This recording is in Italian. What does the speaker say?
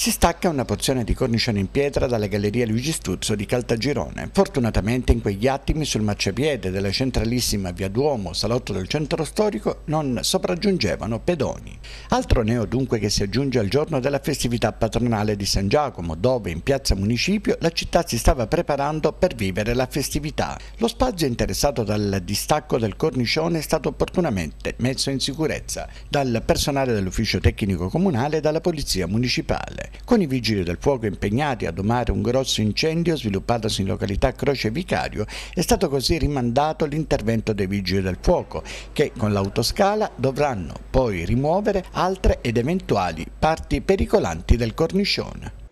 si stacca una porzione di cornicione in pietra dalla galleria Luigi Sturzo di Caltagirone. Fortunatamente in quegli attimi sul marciapiede della centralissima via Duomo, salotto del centro storico, non sopraggiungevano pedoni. Altro neo dunque che si aggiunge al giorno della festività patronale di San Giacomo, dove in piazza Municipio la città si stava preparando per vivere la festività. Lo spazio interessato dal distacco del cornicione è stato opportunamente messo in sicurezza dal personale dell'ufficio tecnico comunale e dalla polizia municipale con i vigili del fuoco impegnati a domare un grosso incendio sviluppatosi in località Croce Vicario, è stato così rimandato l'intervento dei vigili del fuoco, che con l'autoscala dovranno poi rimuovere altre ed eventuali parti pericolanti del cornicione.